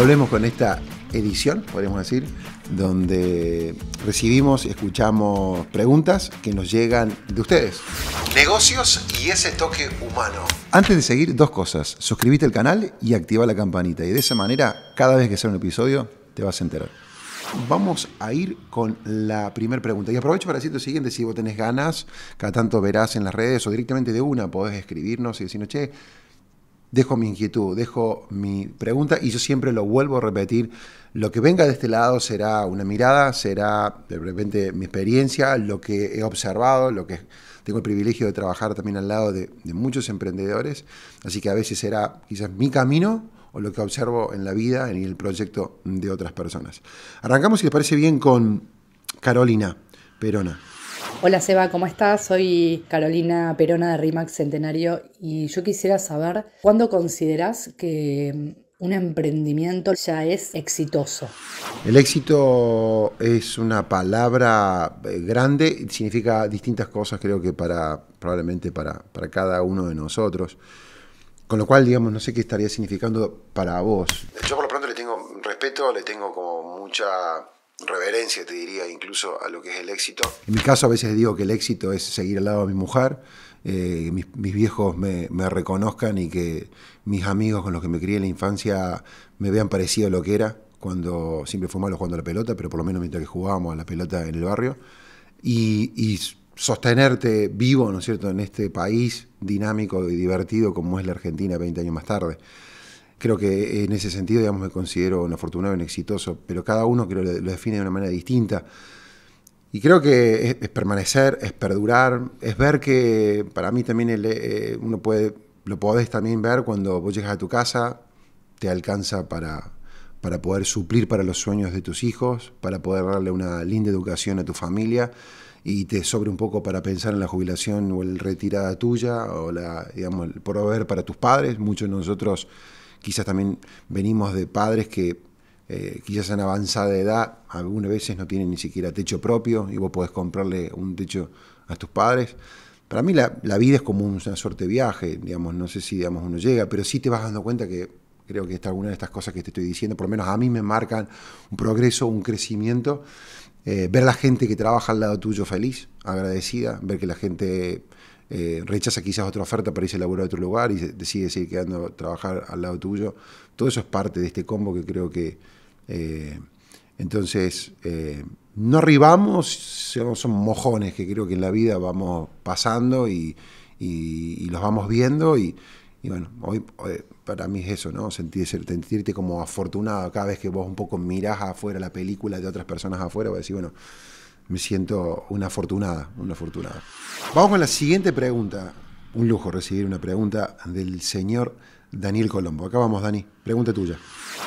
Volvemos con esta edición, podríamos decir, donde recibimos y escuchamos preguntas que nos llegan de ustedes. Negocios y ese toque humano. Antes de seguir, dos cosas. Suscríbete al canal y activa la campanita. Y de esa manera, cada vez que sea un episodio, te vas a enterar. Vamos a ir con la primera pregunta. Y aprovecho para decirte lo siguiente, si vos tenés ganas, cada tanto verás en las redes o directamente de una, podés escribirnos y decirnos, che, dejo mi inquietud, dejo mi pregunta y yo siempre lo vuelvo a repetir. Lo que venga de este lado será una mirada, será de repente mi experiencia, lo que he observado, lo que tengo el privilegio de trabajar también al lado de, muchos emprendedores, así que a veces será quizás mi camino o lo que observo en la vida, en el proyecto de otras personas. Arrancamos, si les parece bien, con Carolina Perona. Hola Seba, ¿cómo estás? Soy Carolina Perona de RIMAX Centenario y yo quisiera saber cuándo consideras que mm, un emprendimiento ya es exitoso. El éxito es una palabra eh, grande, significa distintas cosas creo que para probablemente para, para cada uno de nosotros. Con lo cual, digamos, no sé qué estaría significando para vos. Yo por lo pronto le tengo respeto, le tengo como mucha reverencia, te diría, incluso a lo que es el éxito. En mi caso a veces digo que el éxito es seguir al lado de mi mujer, eh, que mis, viejos me, reconozcan y que mis amigos con los que me crié en la infancia me vean parecido a lo que era, cuando siempre fue malo jugando a la pelota, pero por lo menos mientras que jugábamos a la pelota en el barrio, y, y sostenerte vivo, ¿no es cierto?, en este país dinámico y divertido como es la Argentina 20 años más tarde creo que en ese sentido, digamos, me considero un afortunado, un exitoso, pero cada uno creo lo define de una manera distinta. Y creo que es, permanecer, es perdurar, es ver que para mí también eh, uno puede, lo podés también ver cuando vos llegas a tu casa, te alcanza para, para poder suplir para los sueños de tus hijos, para poder darle una linda educación a tu familia y te sobre un poco para pensar en la jubilación o el retirada tuya o la, digamos, el proveer para tus padres. Muchos de nosotros quizás también venimos de padres que eh, quizás en avanzada edad, algunas veces no tienen ni siquiera techo propio y vos podés comprarle un techo a tus padres. Para mí la, vida es como una suerte de viaje, digamos, no sé si digamos, uno llega, pero sí te vas dando cuenta que creo que algunas de estas cosas que te estoy diciendo, por lo menos a mí me marcan un progreso, un crecimiento. Eh, ver la gente que trabaja al lado tuyo feliz, agradecida, ver que la gente eh, rechaza quizás otra oferta para irse a laburar a otro lugar y decide seguir quedando a trabajar al lado tuyo. Todo eso es parte de este combo que creo que... Eh, entonces, eh, no arribamos, son mojones que creo que en la vida vamos pasando y, los vamos viendo y, bueno, hoy, para mí es eso, ¿no? sentirte como afortunado cada vez que vos un poco mirás afuera la película de otras personas afuera, vas a decir, bueno, me siento una afortunada, una afortunada. Vamos con la siguiente pregunta. Un lujo recibir una pregunta del señor Daniel Colombo. Acá vamos, Dani. Pregunta tuya.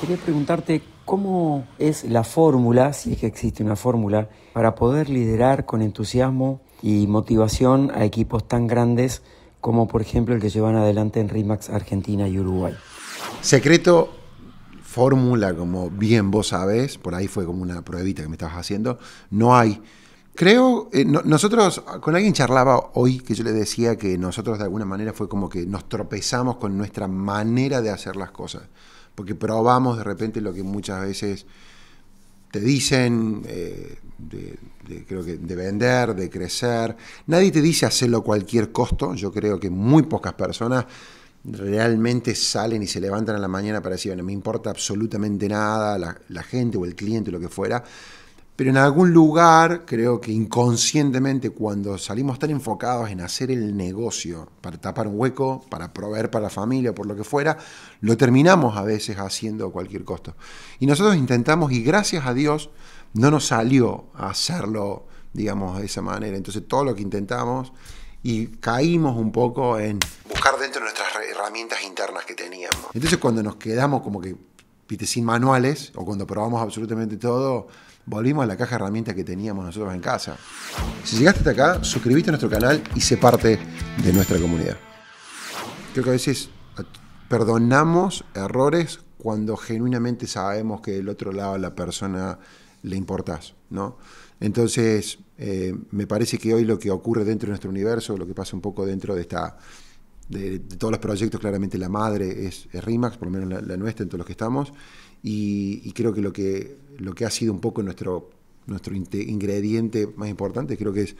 Quería preguntarte cómo es la fórmula, si es que existe una fórmula, para poder liderar con entusiasmo y motivación a equipos tan grandes como por ejemplo el que llevan adelante en RIMAX Argentina y Uruguay. Secreto fórmula, como bien vos sabés, por ahí fue como una pruebita que me estabas haciendo, no hay. Creo, eh, nosotros, con alguien charlaba hoy que yo le decía que nosotros de alguna manera fue como que nos tropezamos con nuestra manera de hacer las cosas, porque probamos de repente lo que muchas veces te dicen, eh, creo que de vender, de crecer. Nadie te dice hacerlo a cualquier costo, yo creo que muy pocas personas realmente salen y se levantan a la mañana para decir, bueno, me importa absolutamente nada, la, gente o el cliente, o lo que fuera, pero en algún lugar, creo que inconscientemente, cuando salimos tan enfocados en hacer el negocio para tapar un hueco, para proveer para la familia, por lo que fuera, lo terminamos a veces haciendo a cualquier costo. Y nosotros intentamos, y gracias a Dios, no nos salió a hacerlo, digamos, de esa manera. Entonces, todo lo que intentamos y caímos un poco en buscar dentro de nuestras herramientas internas que teníamos. Entonces cuando nos quedamos como que viste, sin manuales o cuando probamos absolutamente todo, volvimos a la caja de herramientas que teníamos nosotros en casa. Si llegaste hasta acá, suscribiste a nuestro canal y sé parte de nuestra comunidad. Creo que a veces perdonamos errores cuando genuinamente sabemos que del otro lado la persona le importás, ¿no? Entonces, eh, me parece que hoy lo que ocurre dentro de nuestro universo, lo que pasa un poco dentro de esta... De, todos los proyectos, claramente la madre es, es RIMAX, por lo menos la, nuestra, en todos los que estamos, y, creo que lo, que lo que ha sido un poco nuestro, nuestro ingrediente más importante, creo que es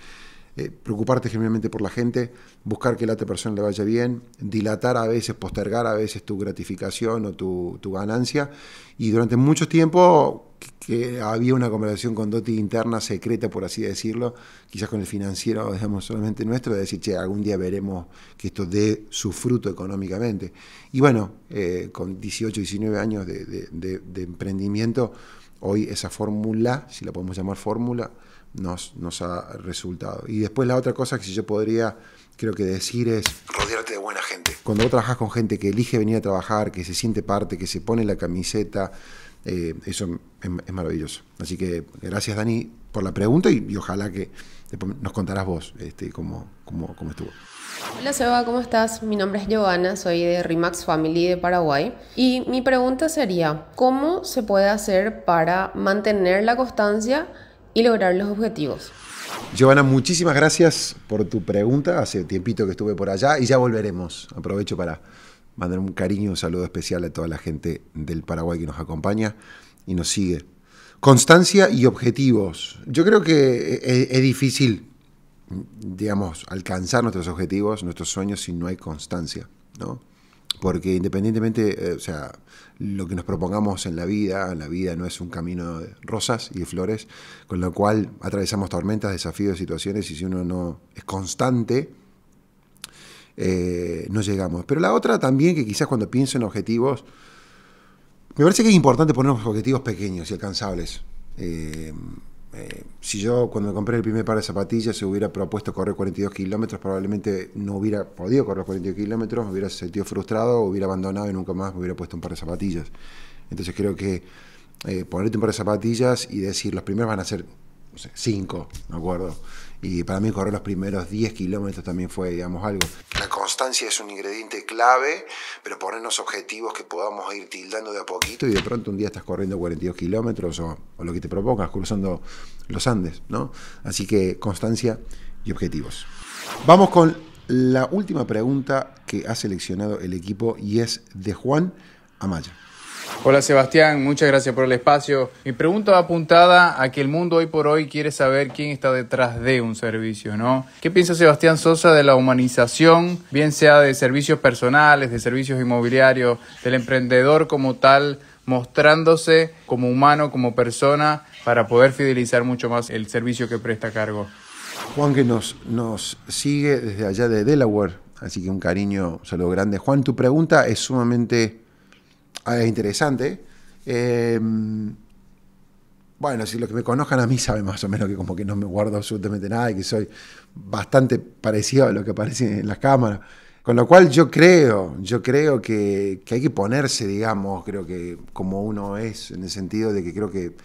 eh, preocuparte genuinamente por la gente, buscar que la otra persona le vaya bien, dilatar a veces, postergar a veces tu gratificación o tu, tu ganancia. Y durante mucho tiempo que había una conversación con Doti interna, secreta, por así decirlo, quizás con el financiero, digamos, solamente nuestro, de decir, che, algún día veremos que esto dé su fruto económicamente. Y bueno, eh, con 18, 19 años de, emprendimiento, hoy esa fórmula, si la podemos llamar fórmula, nos, nos ha resultado. Y después la otra cosa que yo podría, creo que decir es... Rodearte de buena gente. Cuando vos trabajás con gente que elige venir a trabajar, que se siente parte, que se pone la camiseta, eh, eso es, maravilloso. Así que gracias, Dani, por la pregunta y, ojalá que nos contarás vos este, cómo, cómo, cómo estuvo. Hola Seba, ¿cómo estás? Mi nombre es Giovanna, soy de Remax Family de Paraguay y mi pregunta sería, ¿cómo se puede hacer para mantener la constancia y lograr los objetivos? Giovanna, muchísimas gracias por tu pregunta. Hace tiempito que estuve por allá y ya volveremos. Aprovecho para mandar un cariño, un saludo especial a toda la gente del Paraguay que nos acompaña y nos sigue. Constancia y objetivos. Yo creo que e-, e-, es, difícil, digamos, alcanzar nuestros objetivos, nuestros sueños si no hay constancia, ¿no? Porque independientemente, eh, o sea, lo que nos propongamos en la vida, la vida no es un camino de rosas y de flores, con lo cual atravesamos tormentas, desafíos, situaciones, y si uno no es constante, eh, no llegamos. Pero la otra también, que quizás cuando pienso en objetivos, me parece que es importante poner objetivos pequeños y alcanzables. Eh, eh, si yo cuando compré el primer par de zapatillas se hubiera propuesto correr 42 kilómetros, probablemente no hubiera podido correr 42 kilómetros, hubiera sentido frustrado, hubiera abandonado y nunca más me hubiera puesto un par de zapatillas. Entonces creo que ponerte un par de zapatillas y decir, los primeros van a ser, cinco, ¿de acuerdo? y para mí correr los primeros 10 kilómetros también fue, digamos, algo. La constancia es un ingrediente clave, pero ponernos objetivos que podamos ir tildando de a poquito y de pronto un día estás corriendo 42 kilómetros o, o lo que te propongas, cruzando los Andes, ¿no? Así que constancia y objetivos. Vamos con la última pregunta que ha seleccionado el equipo y es de Juan Amaya. Hola Sebastián, muchas gracias por el espacio. Mi pregunta va apuntada a que el mundo hoy por hoy quiere saber quién está detrás de un servicio, ¿no? ¿Qué piensa Sebastián Sosa de la humanización, bien sea de servicios personales, de servicios inmobiliarios, del emprendedor como tal, mostrándose como humano, como persona, para poder fidelizar mucho más el servicio que presta a cargo? Juan que nos, nos sigue desde allá de Delaware, así que un cariño, saludos grandes. grande. Juan, tu pregunta es sumamente Ah, es interesante. Em, bueno, si los que me conozcan a mí saben más o menos que como que no me guardo absolutamente nada y que soy bastante parecido a lo que aparece en las cámaras. Con lo cual yo creo, yo creo que, que hay que ponerse, digamos, creo que como uno es, en el sentido de que creo que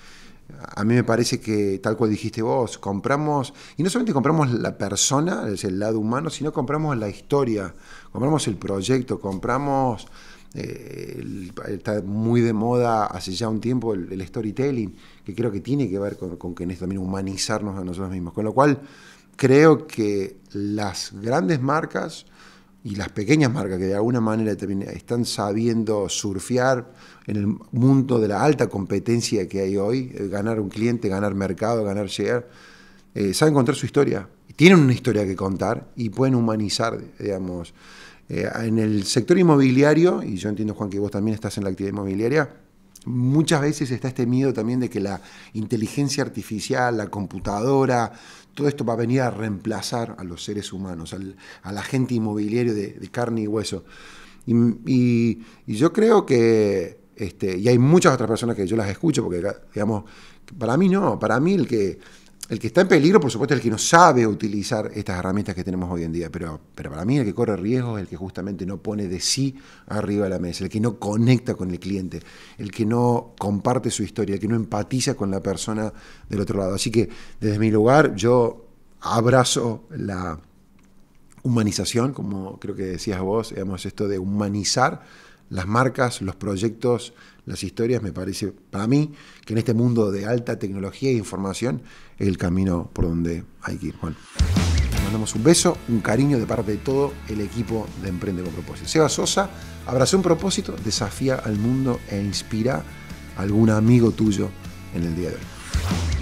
a mí me parece que, tal cual dijiste vos, compramos, y no solamente compramos la persona, es el lado humano, sino compramos la historia, compramos el proyecto, compramos eh, está muy de moda hace ya un tiempo el, storytelling, que creo que tiene que ver con, que también humanizarnos a nosotros mismos. Con lo cual, creo que las grandes marcas y las pequeñas marcas que de alguna manera están sabiendo surfear en el mundo de la alta competencia que hay hoy, eh, ganar un cliente, ganar mercado, ganar share, eh, saben contar su historia, tienen una historia que contar y pueden humanizar, digamos, eh, en el sector inmobiliario, y yo entiendo, Juan, que vos también estás en la actividad inmobiliaria, muchas veces está este miedo también de que la inteligencia artificial, la computadora, todo esto va a venir a reemplazar a los seres humanos, al, la agente inmobiliario de, carne y hueso. Y, yo creo que, este, y hay muchas otras personas que yo las escucho, porque, digamos, para mí no, para mí el que el que está en peligro, por supuesto, es el que no sabe utilizar estas herramientas que tenemos hoy en día, pero, pero para mí el que corre riesgo es el que justamente no pone de sí arriba de la mesa, el que no conecta con el cliente, el que no comparte su historia, el que no empatiza con la persona del otro lado. Así que desde mi lugar yo abrazo la humanización, como creo que decías vos, digamos, esto de humanizar las marcas, los proyectos, las historias, me parece para mí que en este mundo de alta tecnología e información es el camino por donde hay que ir. Bueno, te mandamos un beso, un cariño de parte de todo el equipo de Emprende con Propósito. Seba Sosa, abraza un propósito, desafía al mundo e inspira a algún amigo tuyo en el día de hoy.